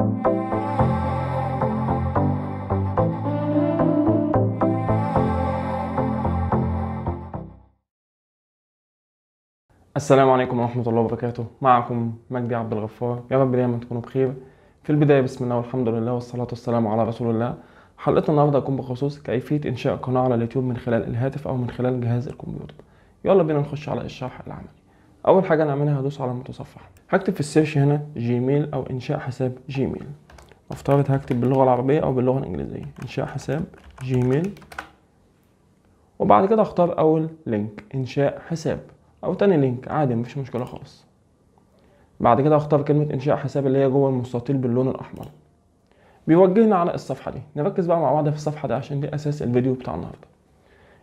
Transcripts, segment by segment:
السلام عليكم ورحمة الله وبركاته معكم مجدي عبد الغفار يا رب دايما تكونوا بخير في البداية بسم الله والحمد لله والصلاة والسلام على رسول الله حلقتنا النهاردة هتكون بخصوص كيفية إنشاء قناة على اليوتيوب من خلال الهاتف أو من خلال جهاز الكمبيوتر يلا بينا نخش على الشرح العملي اول حاجه انا هعملها هدوس على المتصفح هكتب في السيرش هنا جيميل او انشاء حساب جيميل افترض هكتب باللغه العربيه او باللغه الانجليزيه انشاء حساب جيميل وبعد كده اختار اول لينك انشاء حساب او تاني لينك عادي مفيش مشكله خالص بعد كده اختار كلمه انشاء حساب اللي هي جوه المستطيل باللون الاحمر بيوجهنا على الصفحه دي نركز بقى مع بعض في الصفحه دي عشان دي اساس الفيديو بتاع النهارده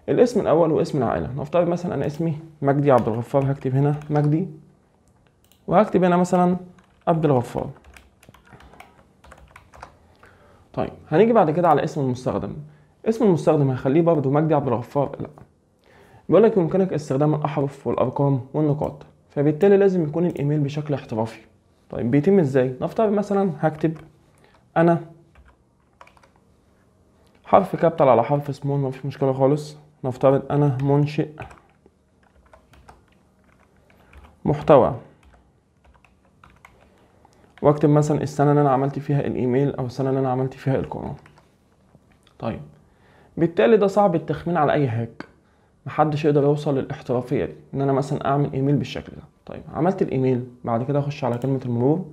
الاسم الاول هو اسم العائله نفترض مثلا انا اسمي مجدي عبد الغفار هكتب هنا مجدي وهكتب هنا مثلا عبد الغفار طيب هنيجي بعد كده على اسم المستخدم اسم المستخدم هخليه برضه مجدي عبد الغفار لا بيقول لك يمكنك استخدام الاحرف والارقام والنقاط فبالتالي لازم يكون الايميل بشكل احترافي طيب بيتم ازاي نفترض مثلا هكتب انا حرف كابيتال على حرف سمول مفيش مشكله خالص نفترض أنا منشئ محتوى واكتب مثلا السنة اللي أنا عملت فيها الإيميل أو السنة اللي أنا عملت فيها القرآن طيب بالتالي ده صعب التخمين على أي هاك محدش يقدر يوصل للاحترافية دي إن أنا مثلا أعمل إيميل بالشكل ده طيب عملت الإيميل بعد كده أخش على كلمة المرور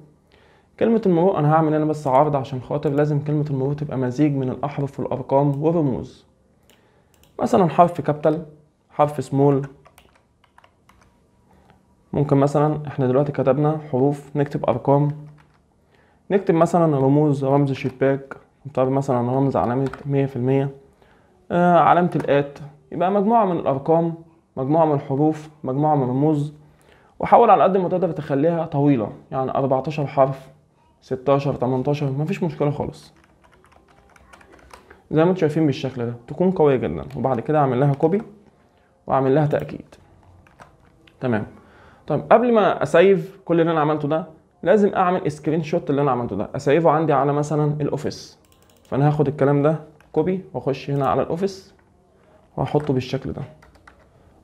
كلمة المرور أنا هعمل أنا بس عرض عشان خاطر لازم كلمة المرور تبقى مزيج من الأحرف والأرقام والرموز مثلا حرف كابيتال حرف سمول ممكن مثلا احنا دلوقتي كتبنا حروف نكتب ارقام نكتب مثلا رموز رمز شباك نختار مثلا رمز علامة مية في المية آه، علامة الآت يبقى مجموعة من الأرقام مجموعة من الحروف مجموعة من الرموز وحاول على قد ما تقدر تخليها طويلة يعني اربعتاشر حرف ستاشر تمنتاشر مفيش مشكلة خالص زي ما انتم شايفين بالشكل ده تكون قويه جدا وبعد كده اعمل لها كوبي واعمل لها تاكيد تمام طيب قبل ما اسيف كل اللي انا عملته ده لازم اعمل سكرين شوت اللي انا عملته ده اسيفه عندي على مثلا الاوفيس فانا هاخد الكلام ده كوبي واخش هنا على الاوفيس وهحطه بالشكل ده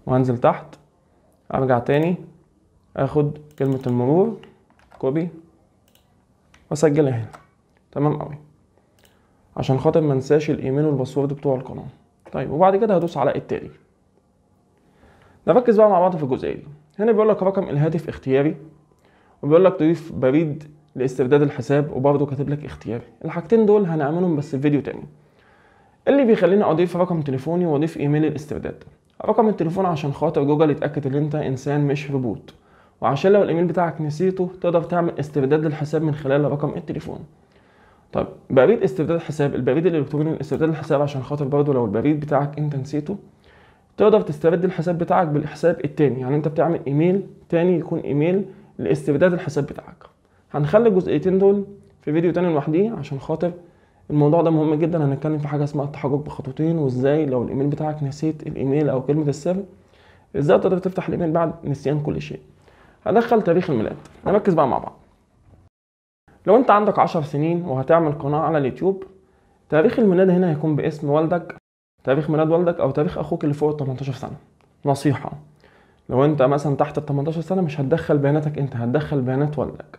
وهنزل تحت ارجع تاني اخد كلمه المرور كوبي واسجلها هنا تمام قوي عشان خاطر ما انساش الايميل والباسورد بتوع القناه طيب وبعد كده هدوس على التالي نركز بقى مع بعض في الجزئيه دي هنا بيقول لك رقم الهاتف اختياري وبيقول لك تضيف بريد لاسترداد الحساب وبرده كاتب لك اختياري الحاجتين دول هنعملهم بس في فيديو تاني اللي بيخليني اضيف رقم تليفوني واضيف ايميل الاسترداد رقم التليفون عشان خاطر جوجل يتاكد ان انت انسان مش روبوت وعشان لو الايميل بتاعك نسيته تقدر تعمل استرداد للحساب من خلال رقم التليفون طب بريد استرداد حساب البريد الالكتروني استرداد الحساب عشان خاطر برضه لو البريد بتاعك انت نسيته تقدر تسترد الحساب بتاعك بالحساب التاني يعني انت بتعمل ايميل تاني يكون ايميل لاسترداد الحساب بتاعك هنخلي الجزئيتين دول في فيديو تاني لوحديه عشان خاطر الموضوع ده مهم جدا هنتكلم في حاجه اسمها التحرك بخطوتين وازاي لو الايميل بتاعك نسيت الايميل او كلمه السر ازاي تقدر تفتح الايميل بعد نسيان كل شيء هدخل تاريخ الميلاد نركز بقى مع بعض لو انت عندك عشر سنين وهتعمل قناة على اليوتيوب تاريخ الميلاد هنا هيكون باسم والدك تاريخ ميلاد والدك او تاريخ اخوك اللي فوق ال 18 سنة نصيحة لو انت مثلا تحت ال 18 سنة مش هتدخل بياناتك انت هتدخل بيانات والدك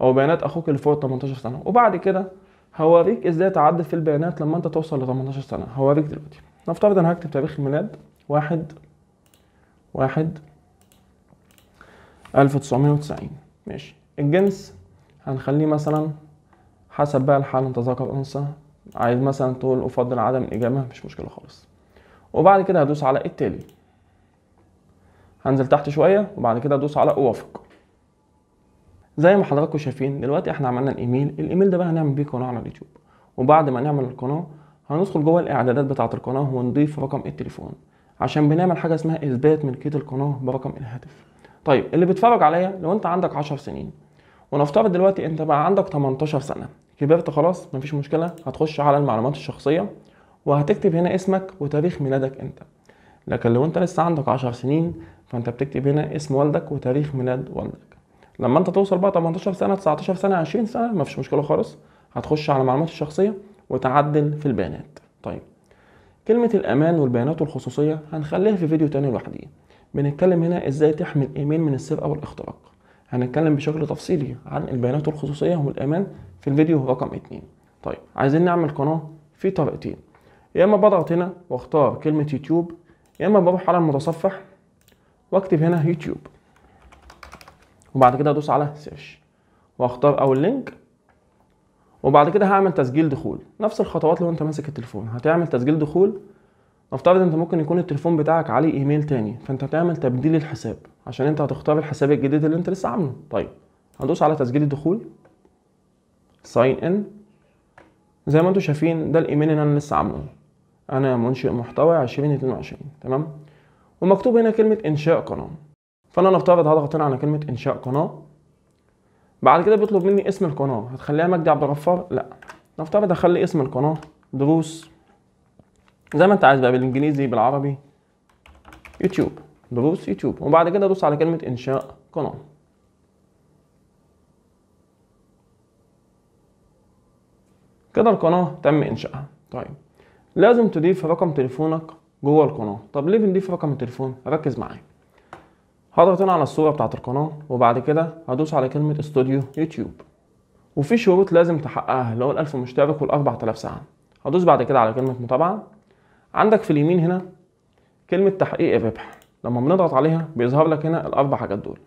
او بيانات اخوك اللي فوق ال 18 سنة وبعد كده هوريك ازاي تعدل في البيانات لما انت توصل ل 18 سنة هوريك دلوقتي نفترض انا هكتب تاريخ الميلاد واحد واحد 1990 ماشي الجنس هنخليه مثلا حسب بقى الحالة انت ذكر أنثى عايز مثلا تقول أفضل عدم الإجابة مش مشكلة خالص وبعد كده هدوس على التالي هنزل تحت شوية وبعد كده هدوس على أوافق زي ما حضراتكم شايفين دلوقتي احنا عملنا الايميل الايميل ده بقى هنعمل بيه قناه على اليوتيوب وبعد ما نعمل القناه هندخل جوه الاعدادات بتاعه القناه ونضيف رقم التليفون عشان بنعمل حاجه اسمها اثبات ملكيه القناه برقم الهاتف طيب اللي بيتفرج عليا لو انت عندك 10 سنين ونفترض دلوقتي انت بقى عندك 18 سنه كبرت خلاص مفيش مشكله هتخش على المعلومات الشخصيه وهتكتب هنا اسمك وتاريخ ميلادك انت لكن لو انت لسه عندك 10 سنين فانت بتكتب هنا اسم والدك وتاريخ ميلاد والدك لما انت توصل بقى 18 سنه 19 سنه 20 سنه مفيش مشكله خالص هتخش على المعلومات الشخصيه وتعدل في البيانات طيب كلمة الأمان والبيانات والخصوصية هنخليها في فيديو تاني لوحدي بنتكلم هنا إزاي تحمي الإيميل من السرقة والاختراق هنتكلم بشكل تفصيلي عن البيانات الخصوصية والأمان في الفيديو رقم اتنين طيب عايزين نعمل قناة في طريقتين يا إما بضغط هنا واختار كلمة يوتيوب يا إما بروح على المتصفح واكتب هنا يوتيوب وبعد كده ادوس على سيرش واختار اول لينك وبعد كده هعمل تسجيل دخول نفس الخطوات لو انت ماسك التليفون هتعمل تسجيل دخول نفترض انت ممكن يكون التليفون بتاعك عليه ايميل تاني فانت هتعمل تبديل الحساب عشان انت هتختار الحساب الجديد اللي انت لسه عامله طيب هندوس على تسجيل الدخول ساين ان زي ما انتم شايفين ده الايميل اللي انا لسه عامله انا منشئ محتوى 2022 تمام ومكتوب هنا كلمه انشاء قناه فانا نفترض هضغط هنا على كلمه انشاء قناه بعد كده بيطلب مني اسم القناه هتخليها مجدي عبد الغفار لا نفترض اخلي اسم القناه دروس زي ما انت عايز بقى بالانجليزي بالعربي يوتيوب دروس يوتيوب وبعد كده ادوس على كلمه انشاء قناه كده القناه تم انشائها طيب لازم تضيف رقم تليفونك جوه القناه طب ليه بنضيف رقم التليفون ركز معايا هضغط هنا على الصوره بتاعه القناه وبعد كده هدوس على كلمه استوديو يوتيوب وفي شروط لازم تحققها اللي هو ال1000 مشترك وال4000 ساعه هدوس بعد كده على كلمه متابعه عندك في اليمين هنا كلمه تحقيق الربح لما بنضغط عليها بيظهر لك هنا الاربع حاجات دول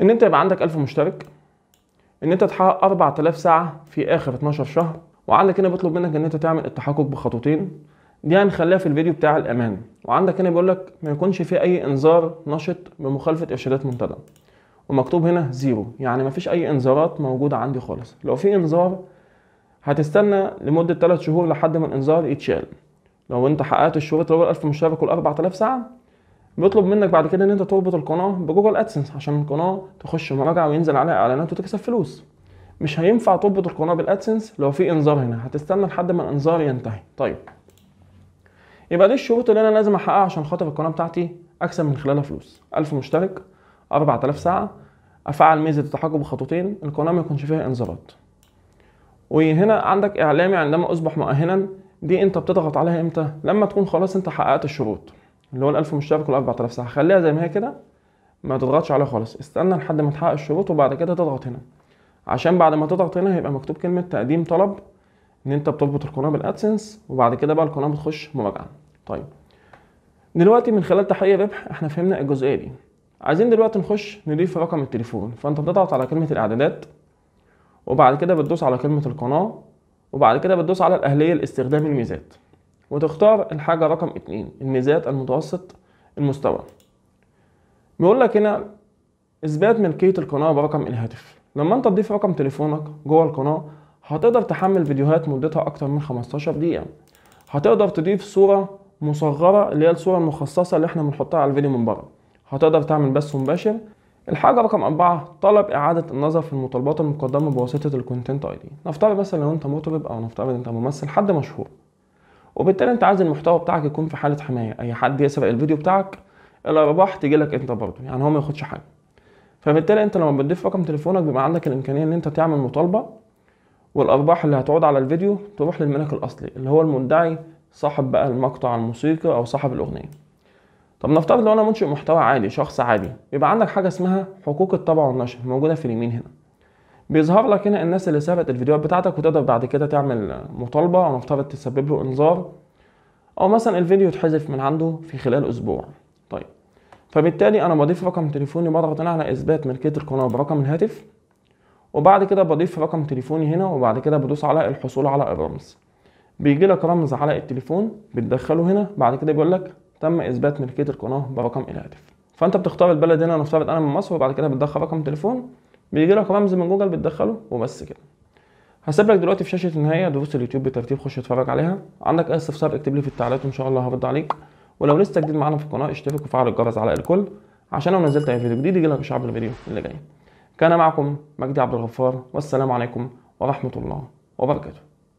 ان انت يبقى عندك 1000 مشترك ان انت تحقق 4000 ساعه في اخر 12 شهر وعندك هنا بيطلب منك ان انت تعمل التحقق بخطوتين دي هنخليها في الفيديو بتاع الامان وعندك هنا بيقول لك ما يكونش فيه اي انذار نشط بمخالفه ارشادات منتدى ومكتوب هنا زيرو يعني ما فيش اي انذارات موجوده عندي خالص لو في انذار هتستنى لمده 3 شهور لحد ما الانذار يتشال لو انت حققت الشروط الاول 1000 مشترك وال 4000 ساعه بيطلب منك بعد كده ان انت تربط القناه بجوجل ادسنس عشان القناه تخش مراجعه وينزل عليها اعلانات وتكسب فلوس مش هينفع تربط القناه بالادسنس لو في انذار هنا هتستنى لحد ما الانذار ينتهي طيب يبقى دي الشروط اللي انا لازم احققها عشان خاطر القناه بتاعتي اكسب من خلالها فلوس 1000 مشترك 4000 ساعه افعل ميزه التحكم بخطوتين القناه ما يكونش فيها انذارات وهنا عندك اعلامي عندما اصبح مؤهلا دي انت بتضغط عليها امتى لما تكون خلاص انت حققت الشروط اللي هو 1000 مشترك وال 4000 ساعة خليها زي ما هي كده ما تضغطش عليها خالص استنى لحد ما تحقق الشروط وبعد كده تضغط هنا عشان بعد ما تضغط هنا هيبقى مكتوب كلمة تقديم طلب ان انت بتربط القناة بالادسنس وبعد كده بقى القناة بتخش مراجعة طيب دلوقتي من خلال تحقيق ربح احنا فهمنا الجزئية دي عايزين دلوقتي نخش نضيف رقم التليفون فانت بتضغط على كلمة الاعدادات وبعد كده بتدوس على كلمة القناة وبعد كده بتدوس على الأهلية لاستخدام الميزات وتختار الحاجة رقم اتنين الميزات المتوسط المستوى بيقول لك هنا اثبات ملكية القناة برقم الهاتف لما انت تضيف رقم تليفونك جوه القناة هتقدر تحمل فيديوهات مدتها اكتر من 15 دقيقة هتقدر تضيف صورة مصغرة اللي هي الصورة المخصصة اللي احنا بنحطها على الفيديو من بره هتقدر تعمل بث مباشر الحاجة رقم أربعة طلب إعادة النظر في المطالبات المقدمة بواسطة الكونتنت اي دي نفترض مثلا لو أنت مطرب أو نفترض أنت ممثل حد مشهور وبالتالي انت عايز المحتوى بتاعك يكون في حاله حمايه اي حد يسرق الفيديو بتاعك الارباح تيجي لك انت برضه يعني هو ما ياخدش حاجه فبالتالي انت لما بتضيف رقم تليفونك بيبقى عندك الامكانيه ان انت تعمل مطالبه والارباح اللي هتعود على الفيديو تروح للملك الاصلي اللي هو المدعي صاحب بقى المقطع الموسيقي او صاحب الاغنيه طب نفترض لو انا منشئ محتوى عادي شخص عادي يبقى عندك حاجه اسمها حقوق الطبع والنشر موجوده في اليمين هنا بيظهر لك هنا الناس اللي سابت الفيديوهات بتاعتك وتقدر بعد كده تعمل مطالبة أو نفترض تسبب له إنذار أو مثلا الفيديو يتحذف من عنده في خلال أسبوع طيب فبالتالي أنا بضيف رقم تليفوني هنا على إثبات ملكية القناة برقم الهاتف وبعد كده بضيف رقم تليفوني هنا وبعد كده بدوس على الحصول على الرمز بيجي لك رمز على التليفون بتدخله هنا بعد كده بيقول لك تم اثبات ملكيه القناه برقم الهاتف فانت بتختار البلد هنا نفترض انا من مصر وبعد كده بتدخل رقم تليفون بيجي لك رمز من جوجل بتدخله وبس كده هسيب لك دلوقتي في شاشه النهايه دروس اليوتيوب بترتيب خش اتفرج عليها عندك اي استفسار اكتب لي في التعليقات وان شاء الله هرد عليك ولو لسه جديد معانا في القناه اشترك وفعل الجرس على الكل عشان لو نزلت اي فيديو جديد يجي لك شعب بالفيديو اللي جاي كان معكم مجدي عبد الغفار والسلام عليكم ورحمه الله وبركاته